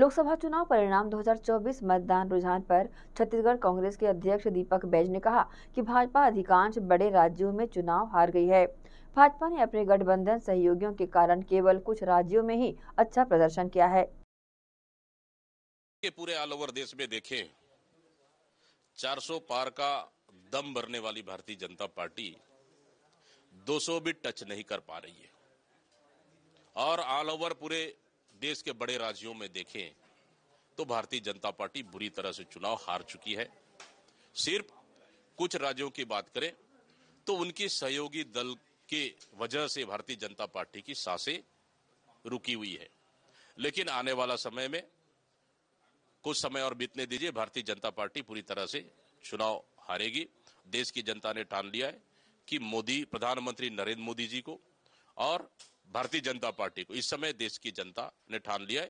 लोकसभा चुनाव परिणाम 2024 मतदान रुझान पर छत्तीसगढ़ कांग्रेस के अध्यक्ष दीपक बैज ने कहा कि भाजपा अधिकांश बड़े राज्यों में चुनाव हार गई है भाजपा ने अपने गठबंधन सहयोगियों के कारण केवल कुछ राज्यों में ही अच्छा प्रदर्शन किया है पूरे ऑल ओवर देश में देखें 400 पार का दम भरने वाली भारतीय जनता पार्टी 200 भी टच नहीं कर पा रही है और ऑल ओवर पूरे देश के बड़े राज्यों में देखें तो भारतीय जनता पार्टी बुरी तरह से चुनाव हार चुकी है सिर्फ कुछ राज्यों की बात करें तो उनके सहयोगी दल के वजह से भारतीय जनता पार्टी की सांसें रुकी हुई है लेकिन आने वाला समय में कुछ समय और बीतने दीजिए भारतीय जनता पार्टी पूरी तरह से चुनाव हारेगी देश की जनता ने ठान लिया है कि मोदी प्रधानमंत्री नरेंद्र मोदी जी को और भारतीय जनता पार्टी को इस समय देश की जनता ने ठान लिया है